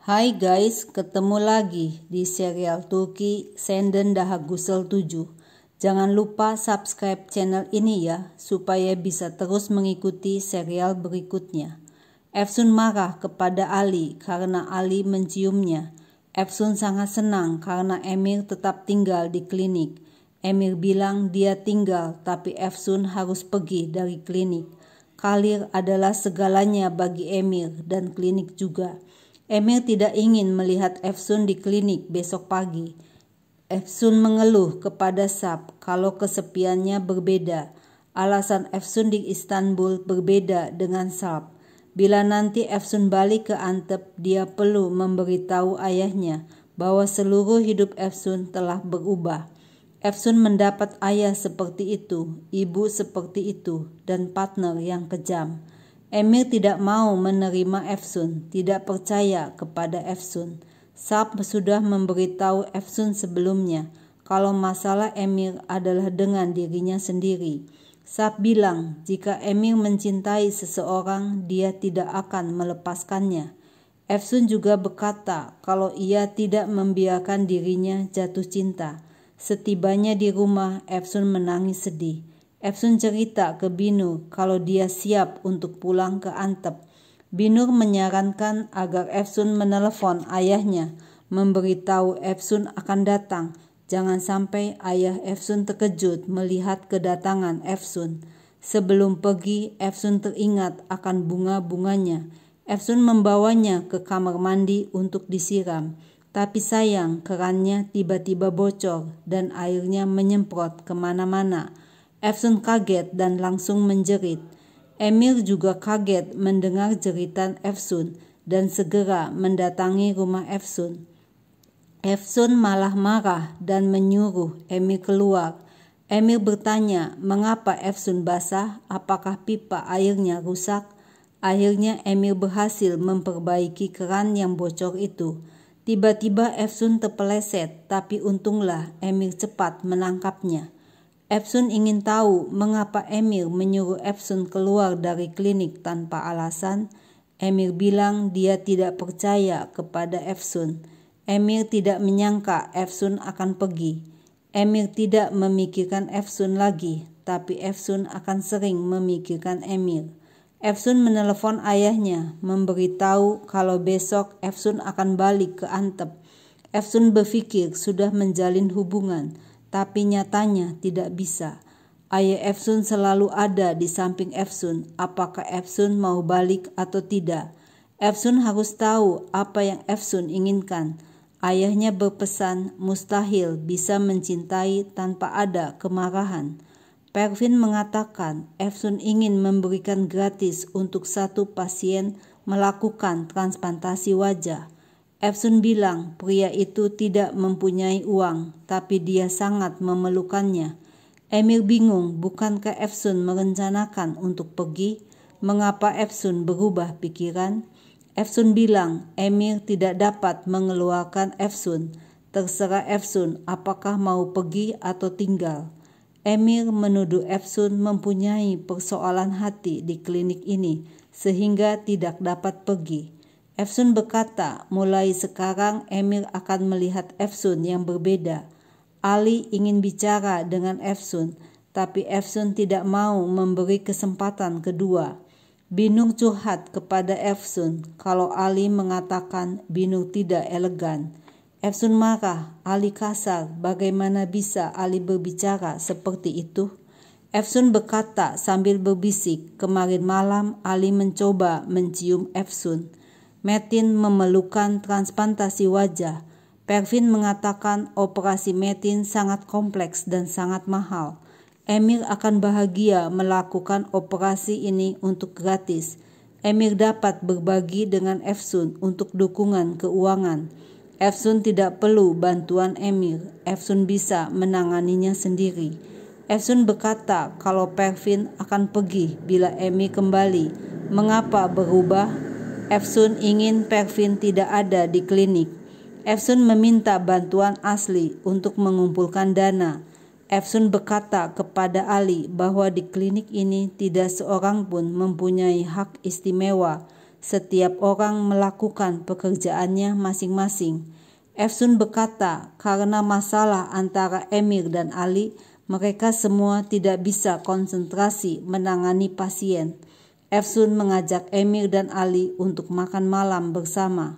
Hai guys, ketemu lagi di serial Turki Senden Dahagusel 7. Jangan lupa subscribe channel ini ya, supaya bisa terus mengikuti serial berikutnya. Efsun marah kepada Ali karena Ali menciumnya. Efsun sangat senang karena Emir tetap tinggal di klinik. Emir bilang dia tinggal, tapi Efsun harus pergi dari klinik. Kalir adalah segalanya bagi Emir dan klinik juga. Emil tidak ingin melihat Efsun di klinik besok pagi. Efsun mengeluh kepada Sap kalau kesepiannya berbeda. Alasan Efsun di Istanbul berbeda dengan Sap. Bila nanti Efsun balik ke Antep, dia perlu memberitahu ayahnya bahwa seluruh hidup Efsun telah berubah. Efsun mendapat ayah seperti itu, ibu seperti itu, dan partner yang kejam. Emir tidak mau menerima Efsun, tidak percaya kepada Efsun. Sab sudah memberitahu Efsun sebelumnya kalau masalah Emir adalah dengan dirinya sendiri. Sab bilang jika Emir mencintai seseorang, dia tidak akan melepaskannya. Efsun juga berkata kalau ia tidak membiarkan dirinya jatuh cinta. Setibanya di rumah, Efsun menangis sedih. Epsun cerita ke Binur kalau dia siap untuk pulang ke Antep. Binur menyarankan agar Epsun menelepon ayahnya, memberitahu Epsun akan datang. Jangan sampai ayah Epsun terkejut melihat kedatangan Epsun. Sebelum pergi, Epsun teringat akan bunga-bunganya. Epsun membawanya ke kamar mandi untuk disiram. Tapi sayang, kerannya tiba-tiba bocor dan airnya menyemprot kemana-mana. Epson kaget dan langsung menjerit. Emir juga kaget mendengar jeritan Epson dan segera mendatangi rumah Epson. Epson malah marah dan menyuruh Emir keluar. Emir bertanya mengapa Epson basah, apakah pipa airnya rusak. Akhirnya Emir berhasil memperbaiki keran yang bocor itu. Tiba-tiba Epson terpeleset, tapi untunglah Emir cepat menangkapnya. Epson ingin tahu mengapa Emir menyuruh Epson keluar dari klinik tanpa alasan. Emir bilang dia tidak percaya kepada Epson. Emir tidak menyangka Epson akan pergi. Emir tidak memikirkan Epson lagi, tapi Epson akan sering memikirkan Emir. Epson menelepon ayahnya, memberitahu kalau besok Epson akan balik ke Antep. Epson berpikir sudah menjalin hubungan tapi nyatanya tidak bisa. Ayah Efsun selalu ada di samping Efsun, apakah Efsun mau balik atau tidak. Efsun harus tahu apa yang Efsun inginkan. Ayahnya berpesan mustahil bisa mencintai tanpa ada kemarahan. Pervin mengatakan Efsun ingin memberikan gratis untuk satu pasien melakukan transplantasi wajah. Epson bilang pria itu tidak mempunyai uang, tapi dia sangat memelukannya. Emir bingung, bukankah Epson merencanakan untuk pergi? Mengapa Epson berubah pikiran? Epson bilang, Emir tidak dapat mengeluarkan Epson. Terserah Epson apakah mau pergi atau tinggal. Emir menuduh Epson mempunyai persoalan hati di klinik ini, sehingga tidak dapat pergi. Efsun berkata, mulai sekarang Emir akan melihat Efsun yang berbeda. Ali ingin bicara dengan Efsun, tapi Efsun tidak mau memberi kesempatan kedua. Binung curhat kepada Efsun kalau Ali mengatakan Binung tidak elegan. Efsun marah, Ali kasar, bagaimana bisa Ali berbicara seperti itu? Efsun berkata sambil berbisik, kemarin malam Ali mencoba mencium Efsun. Metin memerlukan transplantasi wajah. Pervin mengatakan operasi Metin sangat kompleks dan sangat mahal. Emir akan bahagia melakukan operasi ini untuk gratis. Emir dapat berbagi dengan Efsun untuk dukungan keuangan. Efsun tidak perlu bantuan Emir. Efsun bisa menanganinya sendiri. Efsun berkata kalau Pervin akan pergi bila Emir kembali. Mengapa berubah? Efsun ingin Pervin tidak ada di klinik. Efsun meminta bantuan Asli untuk mengumpulkan dana. Efsun berkata kepada Ali bahwa di klinik ini tidak seorang pun mempunyai hak istimewa. Setiap orang melakukan pekerjaannya masing-masing. Efsun berkata, karena masalah antara Emir dan Ali, mereka semua tidak bisa konsentrasi menangani pasien. Efsun mengajak Emir dan Ali untuk makan malam bersama.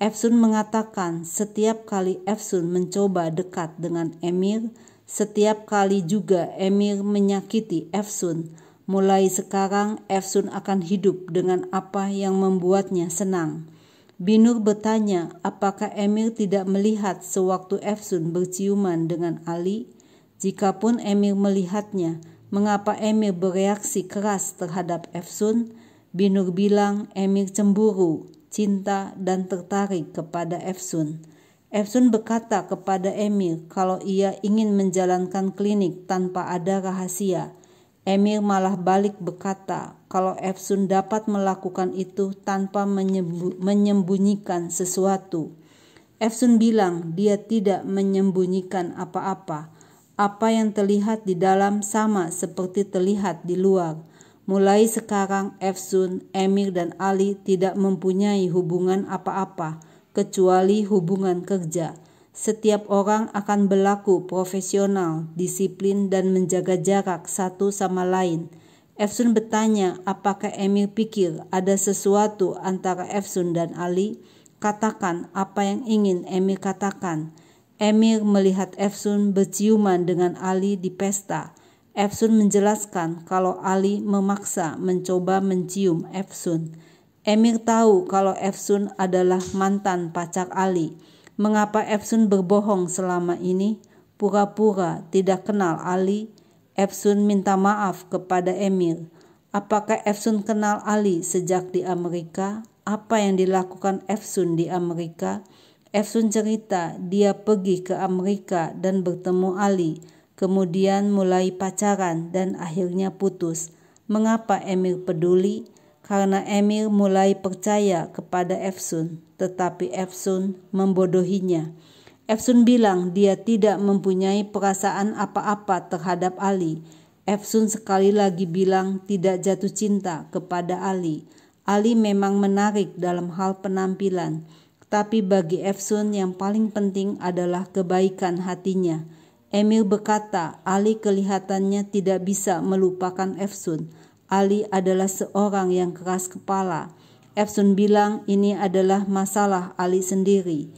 Efsun mengatakan setiap kali Efsun mencoba dekat dengan Emir, setiap kali juga Emir menyakiti Efsun. Mulai sekarang Efsun akan hidup dengan apa yang membuatnya senang. Binur bertanya apakah Emir tidak melihat sewaktu Efsun berciuman dengan Ali. Jikapun Emir melihatnya, mengapa Emir bereaksi keras terhadap Efsun, Binur bilang Emir cemburu, cinta, dan tertarik kepada Efsun. Efsun berkata kepada Emir kalau ia ingin menjalankan klinik tanpa ada rahasia. Emir malah balik berkata kalau Efsun dapat melakukan itu tanpa menyembunyikan sesuatu. Efsun bilang dia tidak menyembunyikan apa-apa apa yang terlihat di dalam sama seperti terlihat di luar. Mulai sekarang, Efsun, Emir, dan Ali tidak mempunyai hubungan apa-apa, kecuali hubungan kerja. Setiap orang akan berlaku profesional, disiplin, dan menjaga jarak satu sama lain. Efsun bertanya, apakah Emir pikir ada sesuatu antara Efsun dan Ali? Katakan apa yang ingin Emir katakan. Emir melihat Efsun berciuman dengan Ali di pesta. Efsun menjelaskan kalau Ali memaksa mencoba mencium Efsun. Emir tahu kalau Efsun adalah mantan pacar Ali. Mengapa Efsun berbohong selama ini? Pura-pura tidak kenal Ali. Efsun minta maaf kepada Emir. Apakah Efsun kenal Ali sejak di Amerika? Apa yang dilakukan Efsun di Amerika? Efsun cerita dia pergi ke Amerika dan bertemu Ali, kemudian mulai pacaran dan akhirnya putus. Mengapa Emir peduli? Karena Emir mulai percaya kepada Efsun, tetapi Efsun membodohinya. Efsun bilang dia tidak mempunyai perasaan apa-apa terhadap Ali. Efsun sekali lagi bilang tidak jatuh cinta kepada Ali. Ali memang menarik dalam hal penampilan tapi bagi Efsun yang paling penting adalah kebaikan hatinya. Emil berkata, Ali kelihatannya tidak bisa melupakan Efsun. Ali adalah seorang yang keras kepala. Efsun bilang ini adalah masalah Ali sendiri.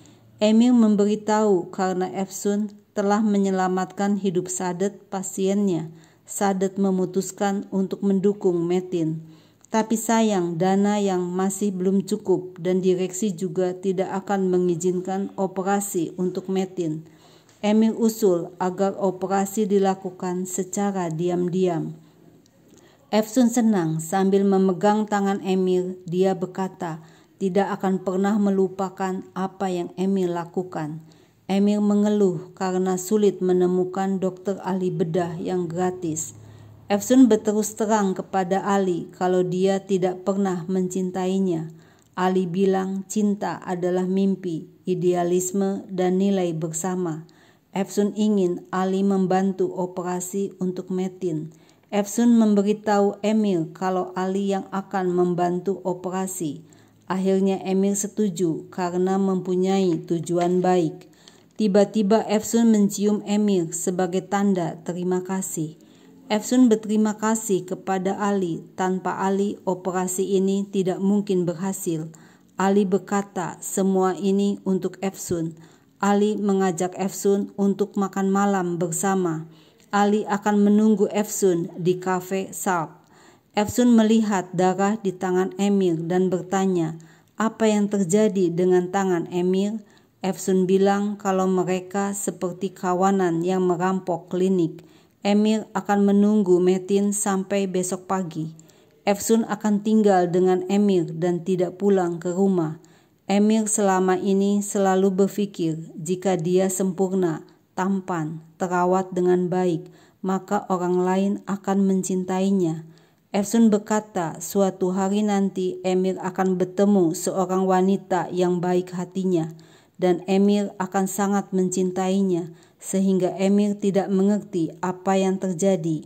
Emil memberitahu karena Efsun telah menyelamatkan hidup Sadet pasiennya. Sadet memutuskan untuk mendukung Metin. Tapi sayang, dana yang masih belum cukup dan direksi juga tidak akan mengizinkan operasi untuk Metin. Emil usul agar operasi dilakukan secara diam-diam. Efsun senang sambil memegang tangan Emil, dia berkata, tidak akan pernah melupakan apa yang Emil lakukan. Emil mengeluh karena sulit menemukan dokter ahli bedah yang gratis. Efsun berterus terang kepada Ali kalau dia tidak pernah mencintainya. Ali bilang cinta adalah mimpi, idealisme, dan nilai bersama. Efsun ingin Ali membantu operasi untuk Metin. Efsun memberitahu Emil kalau Ali yang akan membantu operasi. Akhirnya Emil setuju karena mempunyai tujuan baik. Tiba-tiba Efsun mencium Emil sebagai tanda terima kasih. Efsun berterima kasih kepada Ali. Tanpa Ali, operasi ini tidak mungkin berhasil. Ali berkata, "Semua ini untuk Efsun." Ali mengajak Efsun untuk makan malam bersama. Ali akan menunggu Efsun di kafe Sharp. Efsun melihat darah di tangan Emir dan bertanya, "Apa yang terjadi dengan tangan Emir?" Efsun bilang kalau mereka seperti kawanan yang merampok klinik. Emil akan menunggu Metin sampai besok pagi. Efsun akan tinggal dengan Emil dan tidak pulang ke rumah. Emil selama ini selalu berpikir jika dia sempurna, tampan, terawat dengan baik, maka orang lain akan mencintainya. Efsun berkata, suatu hari nanti Emil akan bertemu seorang wanita yang baik hatinya, dan Emil akan sangat mencintainya sehingga Emir tidak mengerti apa yang terjadi.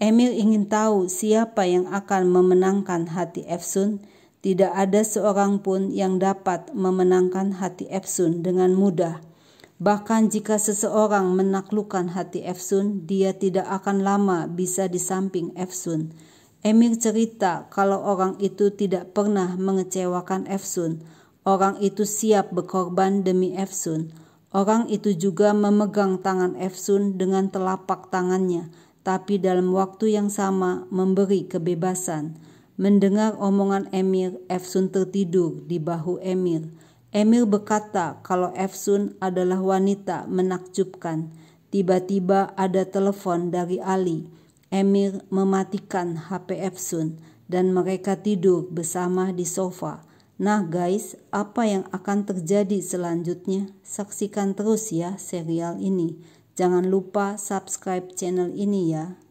Emir ingin tahu siapa yang akan memenangkan hati Efsun. Tidak ada seorang pun yang dapat memenangkan hati Efsun dengan mudah. Bahkan jika seseorang menaklukkan hati Efsun, dia tidak akan lama bisa di samping Efsun. Emir cerita kalau orang itu tidak pernah mengecewakan Efsun. Orang itu siap berkorban demi Efsun Orang itu juga memegang tangan Efsun dengan telapak tangannya, tapi dalam waktu yang sama memberi kebebasan. Mendengar omongan Emir, Efsun tertidur di bahu Emir. Emir berkata kalau Efsun adalah wanita menakjubkan. Tiba-tiba ada telepon dari Ali. Emir mematikan HP Efsun dan mereka tidur bersama di sofa. Nah guys, apa yang akan terjadi selanjutnya? Saksikan terus ya serial ini. Jangan lupa subscribe channel ini ya.